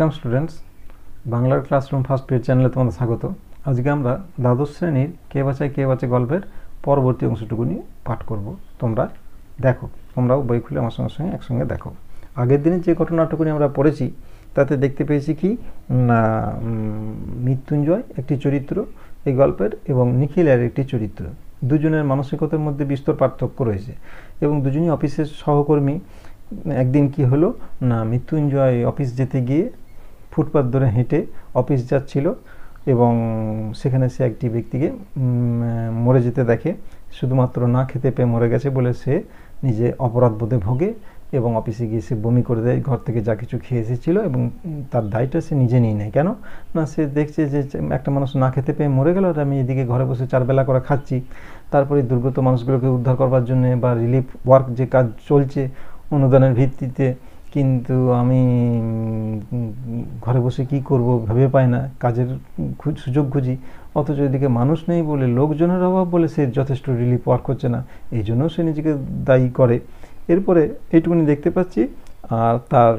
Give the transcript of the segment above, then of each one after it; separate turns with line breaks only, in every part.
Welcome students বাংলার classroom first page চ্যানেলে তোমাদের স্বাগত আজকে আমরা দ্বাদশ শ্রেণীর কে বাঁচায় কে বাঁচে গল্পের পরবর্তী অংশটুকু নিয়ে পাঠ করব তোমরা দেখো তোমরাও বই খুলে আমার সঙ্গে সঙ্গে একসঙ্গে দেখো আগের দিনে যে ঘটনাটুকু আমরা পড়েছি তাতে দেখতে পেয়েছি কি না মৃত্যুঞ্জয় একটি চরিত্র এই গল্পের এবং নিখিল আর একটি চরিত্র দুজনের মানসিকতার মধ্যে বিস্তর পার্থক্য রয়েছে এবং দুজনই অফিসের সহকর্মী একদিন কি হলো না মৃত্যুঞ্জয় অফিস যেতে গিয়ে ফুটপাথ ধরে হেঁটে অফিস যাচ্ছিল এবং সেখানে সে একটি ব্যক্তিকে মরে যেতে দেখে শুধুমাত্র না খেতে পেয়ে মরে গেছে বলে সে নিজে অপরাধ বোধে ভোগে এবং অফিসে গিয়ে সে বমি করে দেয় ঘর থেকে যা কিছু খেয়ে এসেছিল এবং তার দায়টা সে নিজে নিয়ে নেয় কেন না সে দেখছে যে একটা মানুষ না খেতে পেয়ে মরে গেল আর আমি এদিকে ঘরে বসে চারবেলা করে খাচ্ছি তারপরে দুর্গত মানুষগুলোকে উদ্ধার করবার জন্য বা রিলিফ ওয়ার্ক যে কাজ চলছে অনুদানের ভিত্তিতে কিন্তু আমি ঘরে বসে কি করব ভেবে পাই না কাজের সুযোগ খুঁজি অথচ এদিকে মানুষ নেই বলে লোকজনের অভাব বলে সে যথেষ্ট রিলিফ ওয়ার্ক করছে না এই জন্য সে নিজেকে দায়ী করে এরপরে এইটুকুনি দেখতে পাচ্ছি আর তার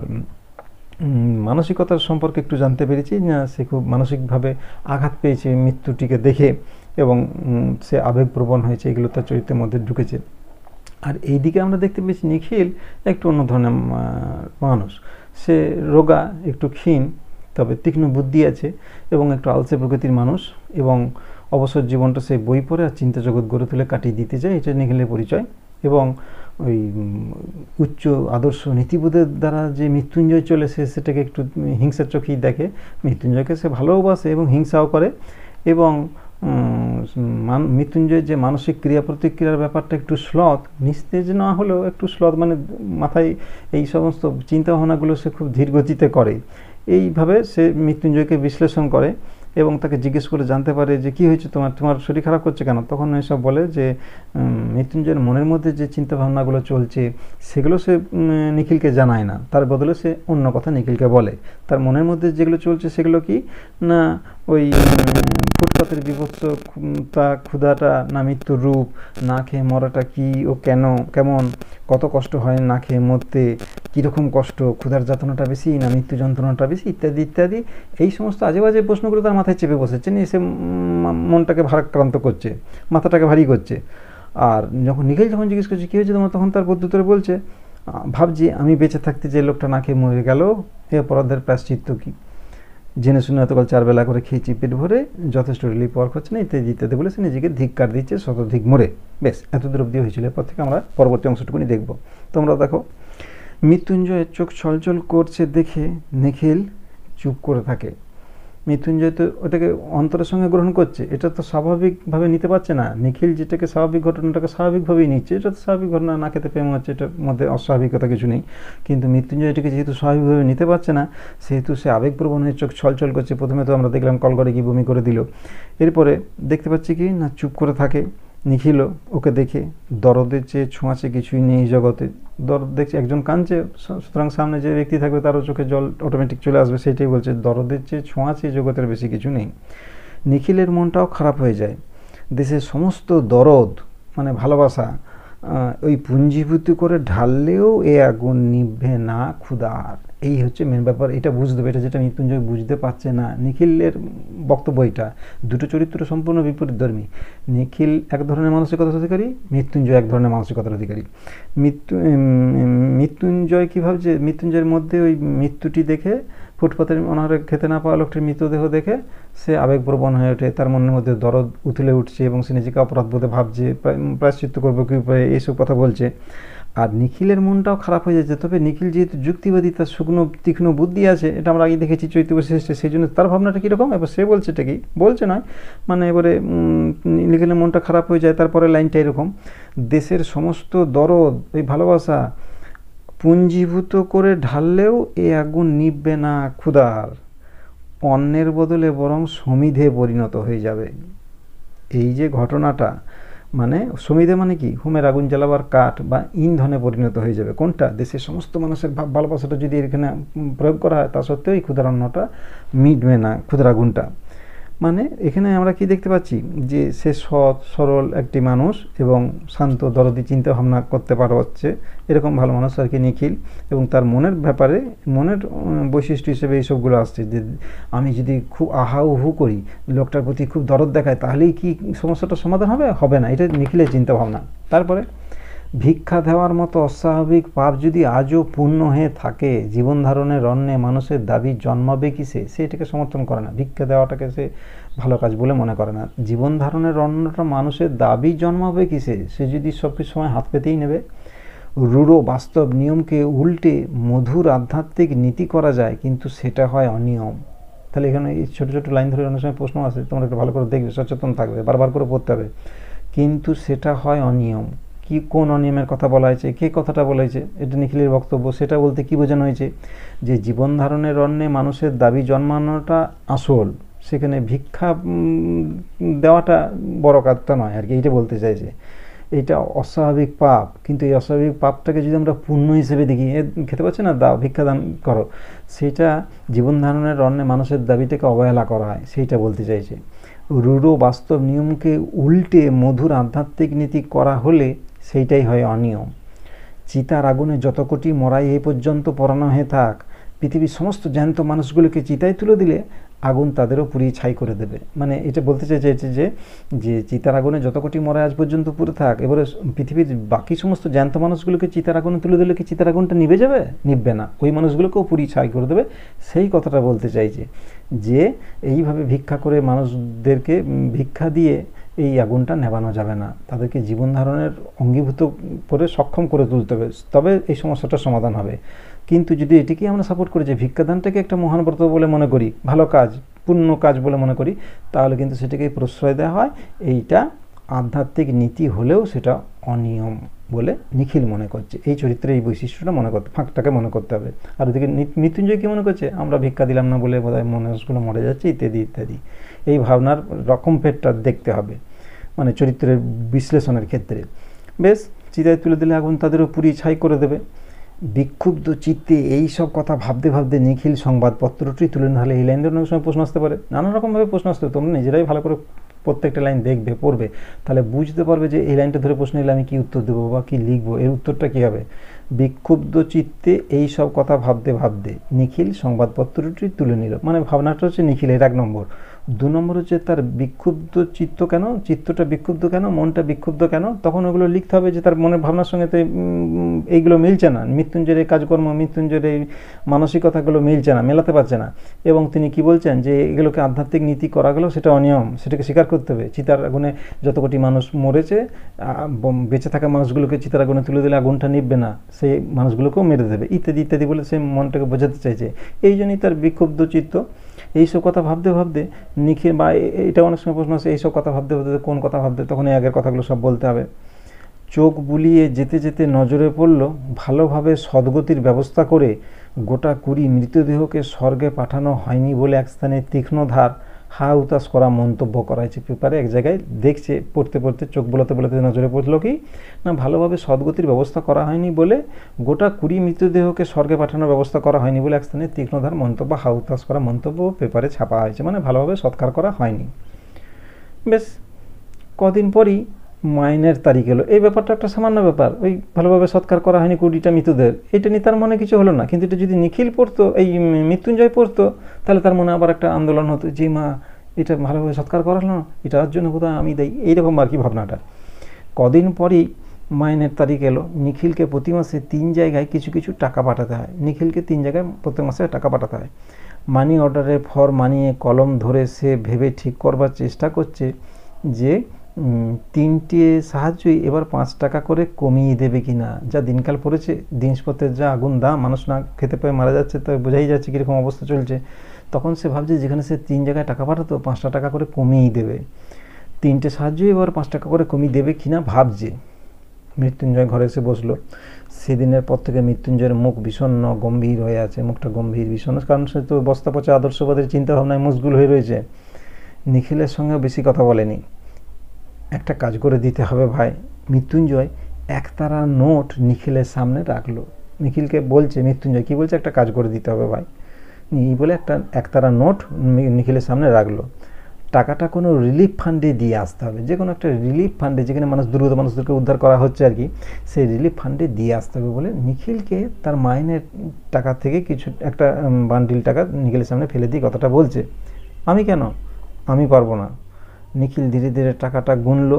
মানসিকতার সম্পর্কে একটু জানতে পেরেছি না সে খুব মানসিকভাবে আঘাত পেয়েছে মৃত্যুটিকে দেখে এবং সে আবেগপ্রবণ হয়েছে এগুলো তার চরিত্রের মধ্যে ঢুকেছে আর এইদিকে আমরা দেখতে পেয়েছি নিখিল একটু অন্য ধরনের মানুষ সে রোগা একটু ক্ষীণ তবে তীক্ষ্ণ বুদ্ধি আছে এবং একটু আলসে প্রকৃতির মানুষ এবং অবসর জীবনটা সে বই পড়ে আর চিন্তা জগৎ গড়ে তুলে কাটিয়ে দিতে চায় এটা নিখিলের পরিচয় এবং ওই উচ্চ আদর্শ নীতিবোধের দ্বারা যে মৃত্যুঞ্জয় চলে সে সেটাকে একটু হিংসার চোখেই দেখে মৃত্যুঞ্জয়কে সে ভালোবাসে এবং হিংসাও করে এবং মৃত্যুঞ্জয়ের যে মানসিক ক্রিয়া প্রতিক্রিয়ার ব্যাপারটা একটু শ্লথ নিস্তেজ না হলেও একটু শ্লথ মানে মাথায় এই সমস্ত চিন্তাভাবনাগুলো সে খুব ধীরগতিতে করে এইভাবে সে মৃত্যুঞ্জয়কে বিশ্লেষণ করে এবং তাকে জিজ্ঞেস করে জানতে পারে যে কি হয়েছে তোমার তোমার শরীর খারাপ করছে কেন তখন এসব বলে যে মৃত্যুঞ্জয়ের মনের মধ্যে যে চিন্তাভাবনাগুলো চলছে সেগুলো সে নিখিলকে জানায় না তার বদলে সে অন্য কথা নিখিলকে বলে তার মনের মধ্যে যেগুলো চলছে সেগুলো কি না ওই ফুটপাতের বিভৎসতা ক্ষুধাটা না মৃত্যুর রূপ না খেয়ে মরাটা কি ও কেন কেমন কত কষ্ট হয় না খেয়ে মরতে কীরকম কষ্ট ক্ষুধার যাতনাটা বেশি না মৃত্যু যন্ত্রণাটা বেশি ইত্যাদি ইত্যাদি এই সমস্ত আজে বাজে প্রশ্নগুলো তার মাথায় চেপে বসেছে নিয়ে সে মনটাকে ভারাক্রান্ত করছে মাথাটাকে ভারী করছে আর যখন নিখিল যখন জিজ্ঞেস করছে কী হয়েছে তোমার তখন তার বদ্যুতরে বলছে ভাবছি আমি বেঁচে থাকতে যে লোকটা না খেয়ে মরে গেল এ অপরাধের প্রায়শ্চিত্ত কী জেনে শুনে চার চারবেলা করে খেয়েছি পেট ভরে যথেষ্ট রিলিফ পাওয়ার হচ্ছে না ইত্যাদি ইত্যাদি বলেছে নিজেকে ধিক্কার দিচ্ছে শতধিক মরে বেশ এত দূর অব্দি হয়েছিল এরপর থেকে আমরা পরবর্তী অংশটুকুনি দেখব তোমরা দেখো মৃত্যুঞ্জয়ের চোখ ছলছল করছে দেখে নিখিল চুপ করে থাকে মৃত্যুঞ্জয় তো ওটাকে অন্তরের সঙ্গে গ্রহণ করছে এটা তো স্বাভাবিকভাবে নিতে পারছে না নিখিল যেটাকে স্বাভাবিক ঘটনাটাকে স্বাভাবিকভাবেই নিচ্ছে এটা তো স্বাভাবিক ঘটনা না খেতে প্রেম হচ্ছে এটার মধ্যে অস্বাভাবিকতা কিছু নেই কিন্তু মৃত্যুঞ্জয় এটাকে যেহেতু স্বাভাবিকভাবে নিতে পারছে না সেহেতু সে আবেগপ্রবণ হয়ে চোখ ছলছল করছে প্রথমে তো আমরা দেখলাম কলগড়ে গিয়ে বমি করে দিল এরপরে দেখতে পাচ্ছি কি না চুপ করে থাকে নিখিল ওকে দেখে দরদের চেয়ে ছোঁয়াচে কিছুই নেই জগতে দরদ দেখছে একজন কাঁদছে সুতরাং সামনে যে ব্যক্তি থাকবে তারও চোখে জল অটোমেটিক চলে আসবে সেটাই বলছে দরদের চেয়ে ছোঁয়াচে জগতের বেশি কিছু নেই নিখিলের মনটাও খারাপ হয়ে যায় দেশের সমস্ত দরদ মানে ভালোবাসা ওই পুঞ্জীভূত করে ঢাললেও এ আগুন নিভবে না ক্ষুদার এই হচ্ছে মেন ব্যাপার এটা বুঝতে হবে এটা যেটা মৃত্যুঞ্জয় বুঝতে পারছে না নিখিলের বক্তব্য এটা দুটো চরিত্র সম্পূর্ণ বিপরীত ধর্মী নিখিল এক ধরনের মানসিকতার অধিকারী মৃত্যুঞ্জয় এক ধরনের মানসিকতার অধিকারী মৃত্যু মৃত্যুঞ্জয় কী ভাবছে মৃত্যুঞ্জয়ের মধ্যে ওই মৃত্যুটি দেখে ফুটপাতের অনাহারে খেতে না পাওয়া লোকটির মৃতদেহ দেখে সে আবেগপ্রবণ হয়ে ওঠে তার মনের মধ্যে দরদ উথলে উঠছে এবং সে নিজেকে অপরাধ বোধে ভাবছে প্রায়শ্চিত্ত করবো কী উপায় এইসব কথা বলছে আর নিখিলের মনটাও খারাপ হয়ে যাচ্ছে তবে নিখিল যেহেতু যুক্তিবাদী তার শুকনো তীক্ষ্ণ বুদ্ধি আছে এটা আমরা আগে দেখেছি চৈত্র শেষে সেই জন্য তার ভাবনাটা কীরকম এবার সে বলছে এটা কি বলছে নয় মানে এবারে নিখিলের মনটা খারাপ হয়ে যায় তারপরে লাইনটা এরকম দেশের সমস্ত দরদ ওই ভালোবাসা পুঞ্জীভূত করে ঢাললেও এ আগুন নিববে না ক্ষুদার অন্যের বদলে বরং সমিধে পরিণত হয়ে যাবে এই যে ঘটনাটা মানে সমিদে মানে কি হোমের আগুন জ্বালাবার কাঠ বা ইন্ধনে পরিণত হয়ে যাবে কোনটা দেশের সমস্ত মানুষের ভাব ভালোবাসাটা যদি এখানে প্রয়োগ করা হয় তা সত্ত্বেও এই ক্ষুদ্রান্নটা মিটবে না ক্ষুদ্রাগুনটা মানে এখানে আমরা কি দেখতে পাচ্ছি যে সে সৎ সরল একটি মানুষ এবং শান্ত দরদি চিন্তা ভাবনা করতে পারো হচ্ছে এরকম ভালো মানুষ আর কি নিখিল এবং তার মনের ব্যাপারে মনের বৈশিষ্ট্য হিসেবে এইসবগুলো আসছে যে আমি যদি খুব আহা উহু করি লোকটার প্রতি খুব দরদ দেখায় তাহলেই কি সমস্যাটা সমাধান হবে হবে না এটা নিখিলের চিন্তা ভাবনা তারপরে ভিক্ষা দেওয়ার মতো অস্বাভাবিক পাপ যদি আজও পূর্ণ হয়ে থাকে জীবনধারণের রণ্যে মানুষের দাবি জন্মাবে কি সে সেটাকে সমর্থন করে না ভিক্ষা দেওয়াটাকে সে ভালো কাজ বলে মনে করে না জীবনধারণের রণ্যটা মানুষের দাবি জন্মাবে কি সে যদি সব কিছু সময় হাত পেতেই নেবে রূঢ় বাস্তব নিয়মকে উল্টে মধুর আধ্যাত্মিক নীতি করা যায় কিন্তু সেটা হয় অনিয়ম তাহলে এখানে এই ছোটো ছোটো লাইন ধরে অনেক সময় প্রশ্ন আসে তোমরা একটু ভালো করে দেখবে সচেতন থাকবে বারবার করে পড়তে হবে কিন্তু সেটা হয় অনিয়ম কি কোন অনিয়মের কথা বলা হয়েছে কে কথাটা বলেছে এটা নিখিলের বক্তব্য সেটা বলতে কি বোঝানো হয়েছে যে জীবন ধারণের অন্যে মানুষের দাবি জন্মানোটা আসল সেখানে ভিক্ষা দেওয়াটা বড় কাজটা নয় আর কি এইটা বলতে চাইছে এটা অস্বাভাবিক পাপ কিন্তু এই অস্বাভাবিক পাপটাকে যদি আমরা পূর্ণ হিসেবে দেখি এ খেতে পাচ্ছি না দাও দান করো সেটা জীবন ধারণের অন্য মানুষের দাবিটাকে অবহেলা করা হয় সেইটা বলতে চাইছে রূঢ় বাস্তব নিয়মকে উল্টে মধুর আধ্যাত্মিক নীতি করা হলে সেইটাই হয় অনিয়ম চিতার আগুনে যত কোটি মরাই এই পর্যন্ত পরানো হয়ে থাক পৃথিবীর সমস্ত জ্যান্ত মানুষগুলোকে চিতায় তুলে দিলে আগুন তাদেরও পুড়িয়ে ছাই করে দেবে মানে এটা বলতে চাইছে যে যে চিতার আগুনে যত কোটি মরাই আজ পর্যন্ত পুরে থাক এবারে পৃথিবীর বাকি সমস্ত জ্যান্ত মানুষগুলোকে চিতার আগুনে তুলে দিলে কি চিতার আগুনটা নিবে যাবে নিববে না ওই মানুষগুলোকেও পুড়িয়ে ছাই করে দেবে সেই কথাটা বলতে চাইছে যে এইভাবে ভিক্ষা করে মানুষদেরকে ভিক্ষা দিয়ে এই আগুনটা নেবানো যাবে না তাদেরকে জীবন ধারণের অঙ্গীভূত করে সক্ষম করে তুলতে হবে তবে এই সমস্যাটা সমাধান হবে কিন্তু যদি এটিকে আমরা সাপোর্ট করি যে ভিক্ষাদানটাকে একটা মহান ব্রত বলে মনে করি ভালো কাজ পূর্ণ কাজ বলে মনে করি তাহলে কিন্তু সেটাকে প্রশ্রয় দেওয়া হয় এইটা আধ্যাত্মিক নীতি হলেও সেটা অনিয়ম বলে নিখিল মনে করছে এই চরিত্রে এই বৈশিষ্ট্যটা মনে করতে ফাঁকটাকে মনে করতে হবে আর ওদিকে মৃত্যুঞ্জয় কী মনে করছে আমরা ভিক্ষা দিলাম না বলে বোধহয় মনে মরে যাচ্ছে ইত্যাদি ইত্যাদি এই ভাবনার রকম ফেরটা দেখতে হবে মানে চরিত্রের বিশ্লেষণের ক্ষেত্রে বেশ চিতায় তুলে দিলে আগুন তাদেরও পুরী ছাই করে দেবে বিক্ষুব্ধ চিত্তে এই সব কথা ভাবতে ভাবতে নিখিল সংবাদপত্রটি তুলে হলে এই লাইনটা অনেক সময় প্রশ্ন আসতে পারে নানা রকমভাবে প্রশ্ন আসতে তোমরা নিজেরাই ভালো করে প্রত্যেকটা লাইন দেখবে পড়বে তাহলে বুঝতে পারবে যে এই লাইনটা ধরে প্রশ্ন এলে আমি কী উত্তর দেবো বা কী লিখবো এর উত্তরটা কী হবে বিক্ষুব্ধ চিত্তে এই সব কথা ভাবতে ভাবতে নিখিল সংবাদপত্রটি তুলে নিল মানে ভাবনাটা হচ্ছে নিখিলের এক নম্বর দু নম্বর হচ্ছে তার বিক্ষুব্ধ চিত্ত কেন চিত্তটা বিক্ষুব্ধ কেন মনটা বিক্ষুব্ধ কেন তখন ওগুলো লিখতে হবে যে তার মনের ভাবনার সঙ্গে এইগুলো মিলছে না মৃত্যুঞ্জয়ের কাজকর্ম মৃত্যুঞ্জয়ের এই মানসিকতাগুলো মিলছে না মেলাতে পারছে না এবং তিনি কি বলছেন যে এগুলোকে আধ্যাত্মিক নীতি করা গেলেও সেটা অনিয়ম সেটাকে স্বীকার করতে হবে চিতার আগুনে যত কোটি মানুষ মরেছে বেঁচে থাকা মানুষগুলোকে চিতার আগুনে তুলে দিলে আগুনটা নিববে না সেই মানুষগুলোকেও মেরে দেবে ইত্যাদি ইত্যাদি বলে সে মনটাকে বোঝাতে চাইছে এই জন্যই তার বিক্ষুব্ধ চিত্ত এইসব কথা ভাবতে ভাবতে নিখিল বা এটা অনেক সময় প্রশ্ন আছে এইসব কথা ভাবতে ভাবতে কোন কথা ভাবতে তখন এই আগের কথাগুলো সব বলতে হবে চোখ বুলিয়ে যেতে যেতে নজরে পড়ল ভালোভাবে সদ্গতির ব্যবস্থা করে গোটা কুড়ি মৃতদেহকে স্বর্গে পাঠানো হয়নি বলে এক স্থানে তীক্ষ্ণ ধার হা উতাস করা মন্তব্য করা হয়েছে পেপারে এক জায়গায় দেখছে পড়তে পড়তে চোখ বোলাতে বোলাতে নজরে পড়লো কি না ভালোভাবে সদগতির ব্যবস্থা করা হয়নি বলে গোটা কুড়ি মৃতদেহকে স্বর্গে পাঠানোর ব্যবস্থা করা হয়নি বলে এক স্থানে তীক্ষ্ণধার মন্তব্য হা উতাস করা মন্তব্য পেপারে ছাপা হয়েছে মানে ভালোভাবে সৎকার করা হয়নি বেশ কদিন পরই মাইনের তারিখ এলো এই ব্যাপারটা একটা সামান্য ব্যাপার ওই ভালোভাবে সৎকার করা হয়নি কুড়িটা মৃতদের এটা নিয়ে তার মনে কিছু হলো না কিন্তু এটা যদি নিখিল পড়তো এই মৃত্যুঞ্জয় পড়তো তাহলে তার মনে আবার একটা আন্দোলন হতো যে মা এটা ভালোভাবে সৎকার করা হলো না এটার জন্য কোথায় আমি দেই এইরকম আর কি ভাবনাটা কদিন পরেই মাইনের তারিখ এলো নিখিলকে প্রতি মাসে তিন জায়গায় কিছু কিছু টাকা পাঠাতে হয় নিখিলকে তিন জায়গায় প্রত্যেক মাসে টাকা পাঠাতে হয় মানি অর্ডারের ফর্ম মানিয়ে কলম ধরে সে ভেবে ঠিক করবার চেষ্টা করছে যে তিনটে সাহায্যই এবার পাঁচ টাকা করে কমিয়ে দেবে কি না যা দিনকাল পড়েছে জিনিসপত্রের যা আগুন দাম মানুষ না খেতে পেয়ে মারা যাচ্ছে তো বোঝাই যাচ্ছে কীরকম অবস্থা চলছে তখন সে ভাবছে যেখানে সে তিন জায়গায় টাকা পাঠাতো পাঁচটা টাকা করে কমিয়েই দেবে তিনটে সাহায্যই এবার পাঁচ টাকা করে কমিয়ে দেবে কি না ভাবছে মৃত্যুঞ্জয় ঘরে এসে বসলো সেদিনের পর থেকে মৃত্যুঞ্জয়ের মুখ বিষণ্ন গম্ভীর হয়ে আছে মুখটা গম্ভীর বিষণ্ন কারণ সে তো বস্তা পচা আদর্শবাদের চিন্তাভাবনায় মুশগুল হয়ে রয়েছে নিখিলের সঙ্গে বেশি কথা বলেনি একটা কাজ করে দিতে হবে ভাই মৃত্যুঞ্জয় একতারা নোট নিখিলের সামনে রাখলো নিখিলকে বলছে মৃত্যুঞ্জয় কি বলছে একটা কাজ করে দিতে হবে ভাই এই বলে একটা একতারা নোট নিখিলের সামনে রাখলো টাকাটা কোনো রিলিফ ফান্ডে দিয়ে আসতে হবে যে কোনো একটা রিলিফ ফান্ডে যেখানে মানুষ দুর্গত মানুষদেরকে উদ্ধার করা হচ্ছে আর কি সেই রিলিফ ফান্ডে দিয়ে আসতে হবে বলে নিখিলকে তার মাইনের টাকা থেকে কিছু একটা বান্ডিল টাকা নিখিলের সামনে ফেলে দিয়ে কথাটা বলছে আমি কেন আমি পারবো না নিখিল ধীরে ধীরে টাকাটা গুনলো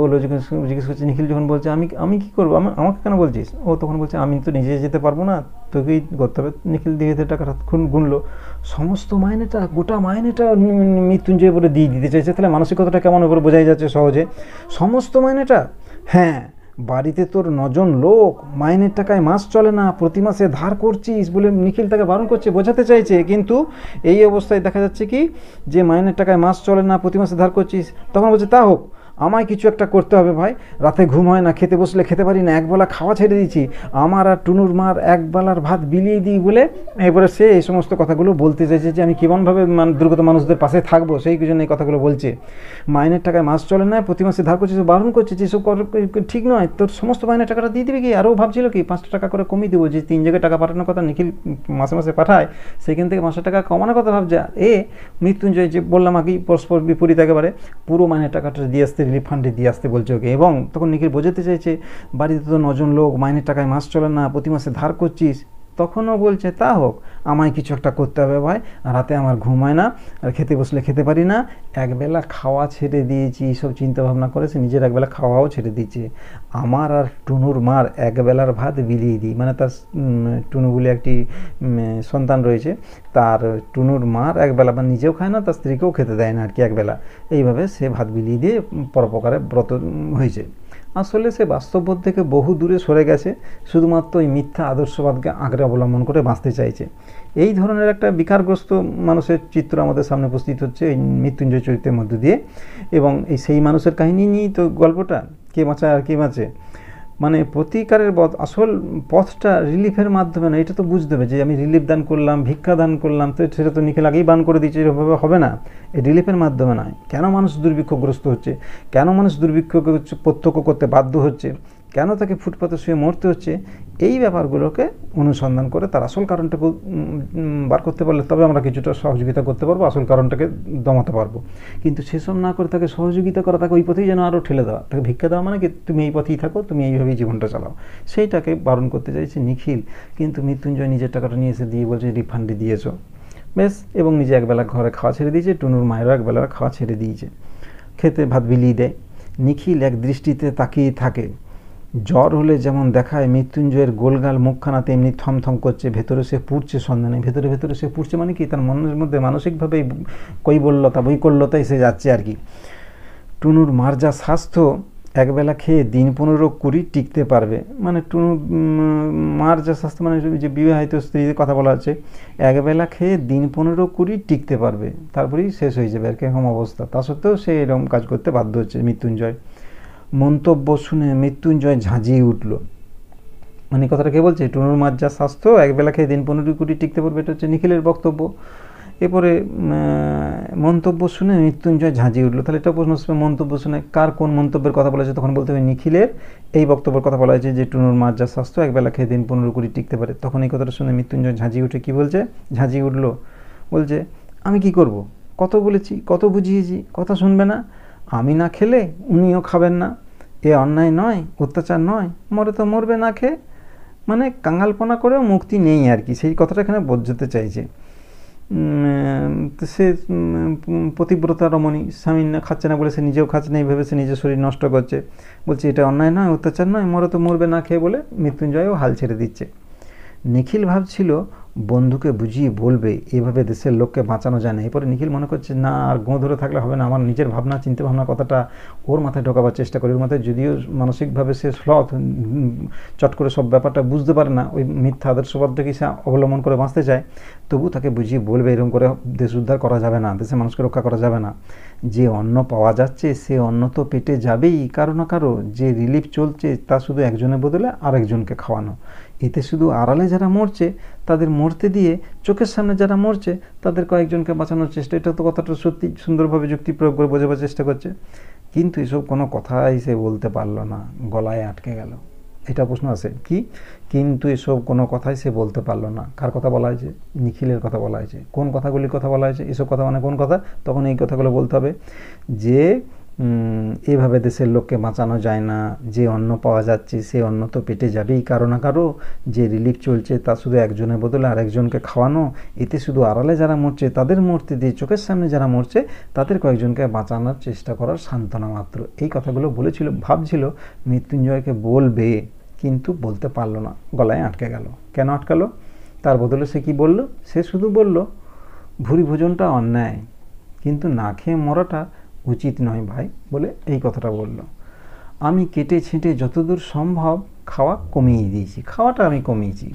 বললো জিজ্ঞেস করছে নিখিল যখন বলছে আমি আমি কী করবো আমার আমাকে কেন বলছিস ও তখন বলছে আমি তো নিজে যেতে পারবো না তোকেই করতে হবে নিখিল ধীরে ধীরে টাকাটা খুন গুনলো সমস্ত মাইনেটা গোটা মাইনেটা মৃত্যুঞ্জয় বলে দিয়ে দিতে চাইছে তাহলে মানসিকতাটা কেমন উপরে বোঝাই যাচ্ছে সহজে সমস্ত মাইনেটা হ্যাঁ বাড়িতে তোর নজন লোক মাইনের টাকায় মাস চলে না প্রতি মাসে ধার করছিস বলে নিখিল তাকে বারণ করছে বোঝাতে চাইছে কিন্তু এই অবস্থায় দেখা যাচ্ছে কি যে মাইনের টাকায় মাস চলে না প্রতি মাসে ধার করছিস তখন বলছে তা হোক আমায় কিছু একটা করতে হবে ভাই রাতে ঘুম হয় না খেতে বসলে খেতে পারি না একবেলা খাওয়া ছেড়ে দিয়েছি আমার আর টুনুর মার একবেলার ভাত বিলিয়ে দিই বলে এরপরে সে এই সমস্ত কথাগুলো বলতে চাইছে যে আমি কেমনভাবে দুর্গত মানুষদের পাশে থাকবো সেই জন্য এই কথাগুলো বলছে মাইনের টাকায় মাস চলে না প্রতি মাসে ধার করছে বারণ করছে যে সব ঠিক নয় তোর সমস্ত মাইনের টাকাটা দিয়ে দিবে কি আরও ভাবছিল কি পাঁচটা টাকা করে কমিয়ে দেবো যে তিন জায়গায় টাকা পাঠানোর কথা নিখিল মাসে মাসে পাঠায় সেখান থেকে পাঁচশো টাকা কমানোর কথা ভাবছে এ মৃত্যুঞ্জয় যে বললাম আগে পরস্পর বিপরীত একেবারে পুরো মাইনের টাকাটা দিয়ে আসতে রিলিফ ফান্ডে দিয়ে আসতে বলছে ওকে এবং তখন নিখিল বোঝাতে চাইছে বাড়িতে তো নজন লোক মাইনের টাকায় মাস চলে না প্রতি মাসে ধার করছিস তখনও বলছে তা হোক আমায় কিছু একটা করতে হবে ভাই রাতে আমার ঘুম হয় না আর খেতে বসলে খেতে পারি না একবেলা খাওয়া ছেড়ে দিয়েছি এইসব চিন্তাভাবনা করেছে নিজের একবেলা খাওয়াও ছেড়ে দিয়েছে আমার আর টুনুর মার একবেলার ভাত বিলিয়ে দিই মানে তার টুনু বলে একটি সন্তান রয়েছে তার টুনুর মার একবেলা বা মানে নিজেও খায় না তার স্ত্রীকেও খেতে দেয় না আর কি একবেলা এইভাবে সে ভাত বিলিয়ে দিয়ে পরোপকারে ব্রত হয়েছে আসলে সে বাস্তববোধ থেকে বহু দূরে সরে গেছে শুধুমাত্র ওই মিথ্যা আদর্শবাদকে আগ্রে অবলম্বন করে বাঁচতে চাইছে এই ধরনের একটা বিকারগ্রস্ত মানুষের চিত্র আমাদের সামনে উপস্থিত হচ্ছে এই মৃত্যুঞ্জয় চরিত্রের মধ্য দিয়ে এবং এই সেই মানুষের কাহিনী নিয়েই তো গল্পটা কে বাঁচায় আর কে বাঁচে মানে প্রতিকারের পথ আসল পথটা রিলিফের মাধ্যমে না এটা তো বুঝতে হবে যে আমি রিলিফ দান করলাম ভিক্ষা দান করলাম তো সেটা তো নিখিল আগেই বান করে দিচ্ছে এভাবে হবে না এই রিলিফের মাধ্যমে নয় কেন মানুষ দুর্ভিক্ষগ্রস্ত হচ্ছে কেন মানুষ দুর্ভিক্ষকে প্রত্যক্ষ করতে বাধ্য হচ্ছে কেন তাকে ফুটপাতে শুয়ে মরতে হচ্ছে এই ব্যাপারগুলোকে অনুসন্ধান করে তার আসল কারণটাকে বার করতে পারলে তবে আমরা কিছুটা সহযোগিতা করতে পারবো আসল কারণটাকে দমাতে পারবো কিন্তু সেসব না করে তাকে সহযোগিতা করা তাকে ওই পথেই যেন আরও ঠেলে দেওয়া তাকে ভিক্ষা দেওয়া মানে কি তুমি এই পথেই থাকো তুমি এইভাবেই জীবনটা চালাও সেইটাকে বারণ করতে চাইছে নিখিল কিন্তু মৃত্যুঞ্জয় নিজের টাকাটা নিয়ে এসে দিয়ে বলছে রিফান্ডে দিয়েছো বেশ এবং নিজে একবেলা ঘরে খাওয়া ছেড়ে দিয়েছে টুনুর মায়েরও একবেলা খাওয়া ছেড়ে দিয়েছে খেতে ভাত বিলিয়ে দেয় নিখিল এক দৃষ্টিতে তাকিয়ে থাকে জ্বর হলে যেমন দেখায় মৃত্যুঞ্জয়ের গোলগাল মুখখানা তেমনি থমথম করছে ভেতরে সে পুড়ছে সন্ধানে ভেতরে ভেতরে সে পুড়ছে মানে কি তার মনের মধ্যে মানসিকভাবে কৈবল্যতা বৈকল্যতাই সে যাচ্ছে আর কি টুনুর মার যা স্বাস্থ্য একবেলা খেয়ে দিন পনেরো কুড়ি টিকতে পারবে মানে টুনু মার যা স্বাস্থ্য মানে যে বিবাহিত স্ত্রীদের কথা বলা হচ্ছে একবেলা খেয়ে দিন পনেরো কুড়ি টিকতে পারবে তারপরেই শেষ হয়ে যাবে আর কি এরকম অবস্থা তা সত্ত্বেও সে এরকম কাজ করতে বাধ্য হচ্ছে মৃত্যুঞ্জয় মন্তব্য শুনে মৃত্যুঞ্জয় ঝাঁঝিয়ে উঠল মানে কথাটা কে বলছে টুনুর মাছ যা স্বাস্থ্য একবেলা খেয়ে দিন পনেরো কোটি টিকতে পারবে এটা হচ্ছে নিখিলের বক্তব্য এরপরে মন্তব্য শুনে মৃত্যুঞ্জয় ঝাঁঝিয়ে উঠলো তাহলে এটা প্রশ্ন শুনে মন্তব্য শুনে কার কোন মন্তব্যের কথা বলা হয়েছে তখন বলতে হবে নিখিলের এই বক্তব্যের কথা বলা হয়েছে যে টুনুর মাছ যা স্বাস্থ্য একবেলা খেয়ে দিন পনেরো কোটি টিকতে পারে তখন এই কথাটা শুনে মৃত্যুঞ্জয় ঝাঁঝিয়ে উঠে কী বলছে ঝাঁঝিয়ে উঠলো বলছে আমি কি করব কত বলেছি কত বুঝিয়েছি কথা শুনবে না আমি না খেলে উনিও খাবেন না এ অন্যায় নয় অত্যাচার নয় মরে তো মরবে না খেয়ে মানে কাঙ্গালপনা করেও মুক্তি নেই আর কি সেই কথাটা এখানে বোঝাতে চাইছে সে প্রতিব্রতা রমণী স্বামী না খাচ্ছে না বলে সে নিজেও খাচ্ছে না এইভাবে সে নিজের শরীর নষ্ট করছে বলছে এটা অন্যায় নয় অত্যাচার নয় মরে তো মরবে না খেয়ে বলে মৃত্যুঞ্জয়ও হাল ছেড়ে দিচ্ছে নিখিল ভাবছিল বন্ধুকে বুঝিয়ে বলবে এভাবে দেশের লোককে বাঁচানো যায় না এরপরে নিখিল মনে করছে না আর গোঁ ধরে থাকলে হবে না আমার নিজের ভাবনা চিন্তা ভাবনা কথাটা ওর মাথায় ঢোকাবার চেষ্টা করি ওর মাথায় যদিও মানসিকভাবে সে স্লথ চট করে সব ব্যাপারটা বুঝতে পারে না ওই মিথ্যা আদর্শবাদ থেকে সে অবলম্বন করে বাঁচতে চায় তবু তাকে বুঝিয়ে বলবে এরকম করে দেশ উদ্ধার করা যাবে না দেশের মানুষকে রক্ষা করা যাবে না যে অন্ন পাওয়া যাচ্ছে সে অন্ন তো পেটে যাবেই কারো না কারো যে রিলিফ চলছে তা শুধু একজনের বদলে আরেকজনকে খাওয়ানো এতে শুধু আড়ালে যারা মরছে তাদের মরতে দিয়ে চোখের সামনে যারা মরছে তাদের কয়েকজনকে বাঁচানোর চেষ্টা এটা তো কথাটা সত্যি সুন্দরভাবে যুক্তি প্রয়োগ করে বোঝাবার চেষ্টা করছে কিন্তু এসব কোনো কথাই সে বলতে পারলো না গলায় আটকে গেল এটা প্রশ্ন আছে কি কিন্তু এসব কোনো কথাই সে বলতে পারলো না কার কথা বলা হয়েছে নিখিলের কথা বলা হয়েছে কোন কথাগুলির কথা বলা হয়েছে এসব কথা মানে কোন কথা তখন এই কথাগুলো বলতে হবে যে এভাবে দেশের লোককে বাঁচানো যায় না যে অন্ন পাওয়া যাচ্ছে সে অন্ন তো পেটে যাবেই কারো না কারো যে রিলিফ চলছে তা শুধু একজনের বদলে আরেকজনকে খাওয়ানো এতে শুধু আড়ালে যারা মরছে তাদের মরতে দিয়ে চোখের সামনে যারা মরছে তাদের কয়েকজনকে বাঁচানোর চেষ্টা করার সান্ত্বনা মাত্র এই কথাগুলো বলেছিল ভাবছিল মৃত্যুঞ্জয়কে বলবে কিন্তু বলতে পারলো না গলায় আটকে গেল কেন আটকালো তার বদলে সে কি বলল সে শুধু বলল ভুরি ভোজনটা অন্যায় কিন্তু না খেয়ে মরাটা উচিত নয় ভাই বলে এই কথাটা বলল আমি কেটে ছেঁটে যতদূর সম্ভব খাওয়া কমিয়ে দিয়েছি খাওয়াটা আমি কমিয়েছি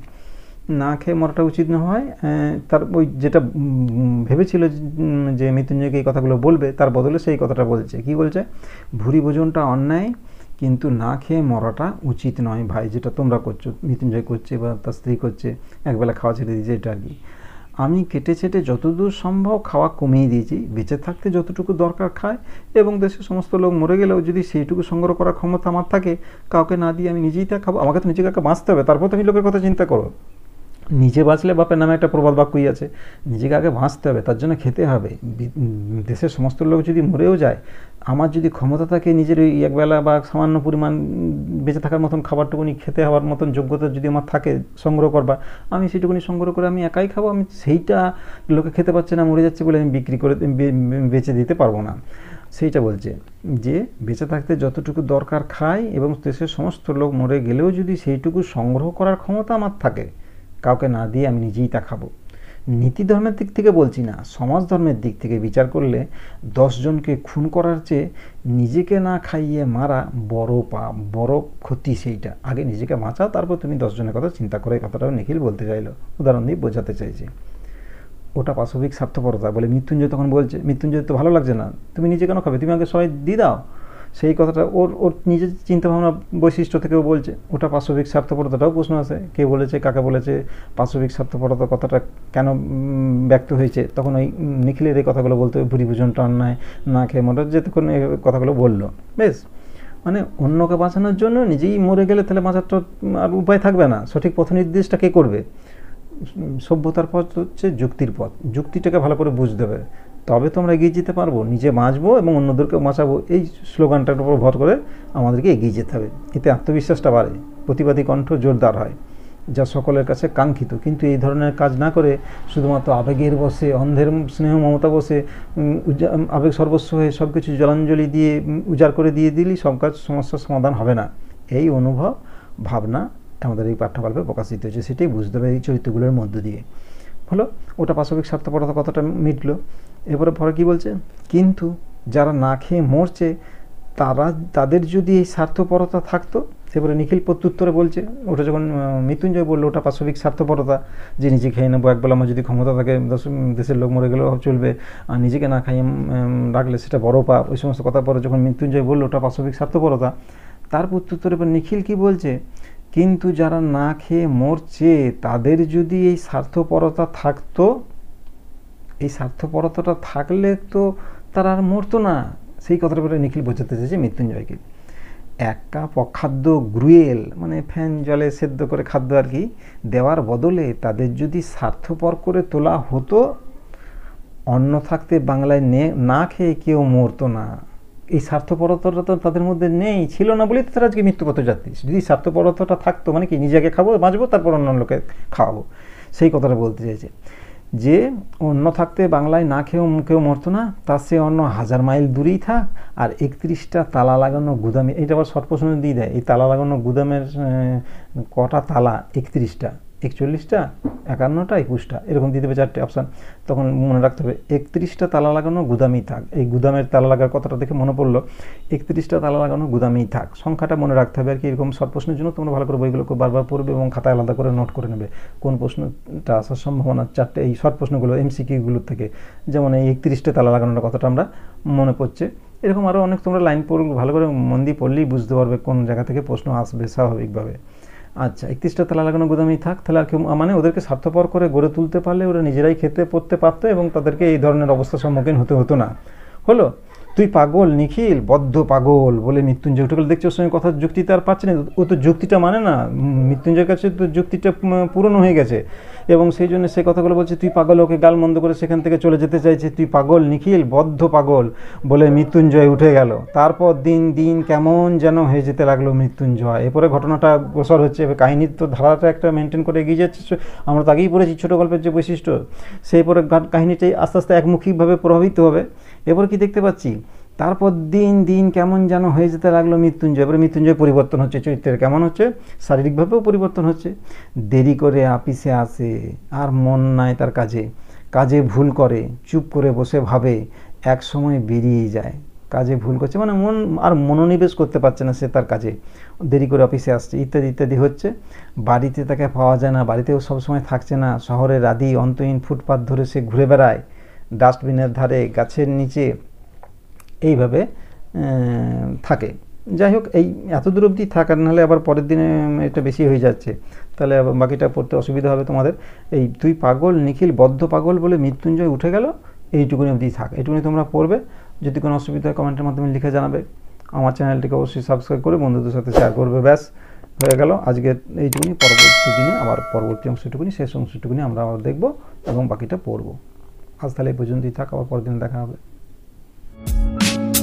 না খেয়ে মরাটা উচিত না হয় তার ওই যেটা ভেবেছিল যে মৃত্যুঞ্জয়কে এই কথাগুলো বলবে তার বদলে সেই কথাটা বলছে কি বলছে ভুরি ভোজনটা অন্যায় কিন্তু না খেয়ে মরাটা উচিত নয় ভাই যেটা তোমরা করছো মৃত্যুঞ্জয় করছে বা তার স্ত্রী করছে একবেলা খাওয়া ছেড়ে দিয়েছে এটা আর কি আমি কেটে ছেটে যতদূর সম্ভব খাওয়া কমিয়ে দিয়েছি বেঁচে থাকতে যতটুকু দরকার খায় এবং দেশের সমস্ত লোক মরে গেলেও যদি সেইটুকু সংগ্রহ করার ক্ষমতা আমার থাকে কাউকে না দিয়ে আমি নিজেই তা খাবো আমাকে তো নিজেকে বাঁচতে হবে তারপর তুমি লোকের কথা চিন্তা করো নিজে বাঁচলে বাপের নামে একটা প্রবাদ বাক্যই আছে নিজেকে আগে বাঁচতে হবে তার জন্য খেতে হবে দেশের সমস্ত লোক যদি মরেও যায় আমার যদি ক্ষমতা থাকে নিজের ওই একবেলা বা সামান্য পরিমাণ বেঁচে থাকার মতন খাবারটুকুনি খেতে হওয়ার মতন যোগ্যতা যদি আমার থাকে সংগ্রহ করবা আমি সেটুকুনি সংগ্রহ করে আমি একাই খাবো আমি সেইটা লোকে খেতে পারছে না মরে যাচ্ছে বলে আমি বিক্রি করে বেচে দিতে পারবো না সেইটা বলছে যে বেঁচে থাকতে যতটুকু দরকার খায় এবং দেশের সমস্ত লোক মরে গেলেও যদি সেইটুকু সংগ্রহ করার ক্ষমতা আমার থাকে কাউকে না দিয়ে আমি নিজেই তা খাবো নীতি ধর্মের দিক থেকে বলছি না সমাজ ধর্মের দিক থেকে বিচার করলে দশজনকে খুন করার চেয়ে নিজেকে না খাইয়ে মারা বড় পা বড় ক্ষতি সেইটা আগে নিজেকে বাঁচাও তারপর তুমি দশজনের কথা চিন্তা করে কথাটা নিখিল বলতে চাইলো উদাহরণ দিয়ে বোঝাতে চাইছে ওটা পাশবিক স্বার্থপরতা বলে মৃত্যুঞ্জয় তখন বলছে মৃত্যুঞ্জয় তো ভালো লাগছে না তুমি নিজে কেন খাবে তুমি আগে সবাই দিয়ে দাও সেই কথাটা ওর ওর নিজের চিন্তাভাবনা বৈশিষ্ট্য থেকেও বলছে ওটা পাশবিক স্বার্থপরতাটাও প্রশ্ন আছে কে বলেছে কাকে বলেছে পাশবিক স্বার্থপরতার কথাটা কেন ব্যক্ত হয়েছে তখন ওই নিখিলের এই কথাগুলো বলতে ভুরিভূষণ টান নেয় না খেয়ে মরে যেতক্ষণ এই কথাগুলো বললো বেশ মানে অন্যকে বাঁচানোর জন্য নিজেই মরে গেলে তাহলে বাঁচারটা আর উপায় থাকবে না সঠিক পথ নির্দেশটা কে করবে সভ্যতার পথ হচ্ছে যুক্তির পথ যুক্তিটাকে ভালো করে বুঝতে হবে তবে তো আমরা এগিয়ে যেতে পারবো নিজে বাঁচবো এবং অন্যদেরকেও বাঁচাবো এই স্লোগানটার উপর ভর করে আমাদেরকে এগিয়ে যেতে হবে এতে আত্মবিশ্বাসটা বাড়ে প্রতিবাদী কণ্ঠ জোরদার হয় যা সকলের কাছে কাঙ্ক্ষিত কিন্তু এই ধরনের কাজ না করে শুধুমাত্র আবেগের বসে অন্ধের স্নেহ মমতা বসে আবেগ সর্বস্ব হয়ে সব কিছু জলাঞ্জলি দিয়ে উজাড় করে দিয়ে দিলেই সব কাজ সমস্যার সমাধান হবে না এই অনুভব ভাবনা আমাদের এই পাঠ্যকল্পে প্রকাশিত হয়েছে সেটাই বুঝতে হবে এই চরিত্রগুলোর মধ্য দিয়ে হলো ওটা পাশবিক স্বার্থপরতা কথাটা মিটলো এরপরে পরে কী বলছে কিন্তু যারা না খেয়ে মরছে তারা তাদের যদি এই স্বার্থপরতা থাকতো এরপরে নিখিল প্রত্যুত্তরে বলছে ওটা যখন মৃত্যুঞ্জয় বললো ওটা পাশবিক স্বার্থপরতা যে নিজে খেয়ে নেবো একবেলা আমার যদি ক্ষমতা থাকে দশ দেশের লোক মরে গেলেও চলবে আর নিজেকে না খাইয়ে রাখলে সেটা বড় পাপ ওই সমস্ত কথা পরে যখন মৃত্যুঞ্জয় বললো ওটা পাশবিক স্বার্থপরতা তার প্রত্যুত্তরে নিখিল কি বলছে কিন্তু যারা না খেয়ে মরছে তাদের যদি এই স্বার্থপরতা থাকতো এই স্বার্থপরতাটা থাকলে তো তারা আর মরতো না সেই কথাটা বলে নিখিল বোঝাতে চেয়েছে মৃত্যুঞ্জয়কে এক কাপ অখাদ্য গ্রুয়েল মানে ফ্যান জলে সেদ্ধ করে খাদ্য আর কি দেওয়ার বদলে তাদের যদি স্বার্থপর করে তোলা হতো অন্ন থাকতে বাংলায় নে না খেয়ে কেউ মরতো না এই স্বার্থপরতাটা তো তাদের মধ্যে নেই ছিল না বলেই তো তারা আজকে মৃত্যুপথ যাত্রী যদি স্বার্থপরতাটা থাকতো মানে কি নিজেকে খাবো বাঁচবো তারপর অন্য লোকে খাওয়াবো সেই কথাটা বলতে চাইছে যে অন্য থাকতে বাংলায় না খেয়েও মুখেও মরতো না তার সে অন্য হাজার মাইল দূরেই থাক আর একত্রিশটা তালা লাগানো গুদামে এটা আবার শর্ট প্রশ্ন দিয়ে দেয় এই তালা লাগানো গুদামের কটা তালা একত্রিশটা একচল্লিশটা একান্নটা একুশটা এরকম দিতে হবে চারটে অপশান তখন মনে রাখতে হবে একত্রিশটা তালা লাগানো গুদামি থাক এই গুদামের তালা লাগার কথাটা দেখে মনে পড়লো একত্রিশটা তালা লাগানো গুদামেই থাক সংখ্যাটা মনে রাখতে হবে আর কি এরকম সব প্রশ্নের জন্য তোমরা ভালো করে বইগুলো বারবার পড়বে এবং খাতায় আলাদা করে নোট করে নেবে কোন প্রশ্নটা আসার সম্ভাবনা চারটে এই শর্ট প্রশ্নগুলো এমসিকিউগুলোর থেকে যেমন এই একত্রিশটা তালা লাগানোর কথাটা আমরা মনে পড়ছে এরকম আরও অনেক তোমরা লাইন পড় ভালো করে মন দিয়ে পড়লেই বুঝতে পারবে কোন জায়গা থেকে প্রশ্ন আসবে স্বাভাবিকভাবে আচ্ছা একত্রিশটা তালা লাগানো গোদামেই থাক তাহলে আর কেউ মানে ওদেরকে স্বার্থপর করে গড়ে তুলতে পারলে ওরা নিজেরাই খেতে পড়তে পারতো এবং তাদেরকে এই ধরনের অবস্থার সম্মুখীন হতে হতো না হলো তুই পাগল নিখিল বদ্ধ পাগল বলে মৃত্যুঞ্জয় উঠে গেল ওর সঙ্গে কথা যুক্তি আর পাচ্ছে না ও তো যুক্তিটা মানে না মৃত্যুঞ্জয়ের কাছে তো যুক্তিটা পূরণ হয়ে গেছে এবং সেই জন্য সে কথাগুলো বলছে তুই পাগল ওকে গাল মন্দ করে সেখান থেকে চলে যেতে চাইছে তুই পাগল নিখিল বদ্ধ পাগল বলে মৃত্যুঞ্জয় উঠে গেল তারপর দিন দিন কেমন যেন হয়ে যেতে লাগলো মৃত্যুঞ্জয় এরপরে ঘটনাটা গোসর হচ্ছে কাহিনীর তো ধারাটা একটা মেনটেন করে এগিয়ে যাচ্ছে আমরা তো আগেই পড়েছি ছোটো গল্পের যে বৈশিষ্ট্য সেই পরে কাহিনীটাই আস্তে আস্তে একমুখীভাবে প্রভাবিত হবে এরপর কি দেখতে পাচ্ছি তারপর দিন দিন কেমন যেন হয়ে যেতে লাগলো মৃত্যুঞ্জয় এবারে মৃত্যুঞ্জয় পরিবর্তন হচ্ছে চরিত্রের কেমন হচ্ছে শারীরিকভাবেও পরিবর্তন হচ্ছে দেরি করে আপিসে আসে আর মন নাই তার কাজে কাজে ভুল করে চুপ করে বসে ভাবে এক সময় বেরিয়ে যায় কাজে ভুল করছে মানে মন আর মনোনিবেশ করতে পারছে না সে তার কাজে দেরি করে অফিসে আসছে ইত্যাদি ইত্যাদি হচ্ছে বাড়িতে তাকে পাওয়া যায় না বাড়িতেও সবসময় থাকছে না শহরে রাদি অন্তহীন ফুটপাথ ধরে সে ঘুরে বেড়ায় ডাস্টবিনের ধারে গাছের নিচে এইভাবে থাকে যাই হোক এই এত দূর অবধি থাক নাহলে আবার পরের দিনে এটা বেশি হয়ে যাচ্ছে তাহলে বাকিটা পড়তে অসুবিধা হবে তোমাদের এই তুই পাগল নিখিল বদ্ধ পাগল বলে মৃত্যুঞ্জয় উঠে গেল এইটুকুনি অবধি থাক এইটুকুনি তোমরা পড়বে যদি কোনো অসুবিধা কমেন্টের মাধ্যমে লিখে জানাবে আমার চ্যানেলটিকে অবশ্যই সাবস্ক্রাইব করে বন্ধুদের সাথে শেয়ার করবে ব্যাস হয়ে গেল আজকে এইটুকুনি পরবর্তী দিনে আবার পরবর্তী অংশটুকুনি শেষ অংশটুকুনি আমরা আবার দেখবো এবং বাকিটা পড়বো আজ তাহলে এই পর্যন্তই থাক আবার পরের দিন দেখা হবে you.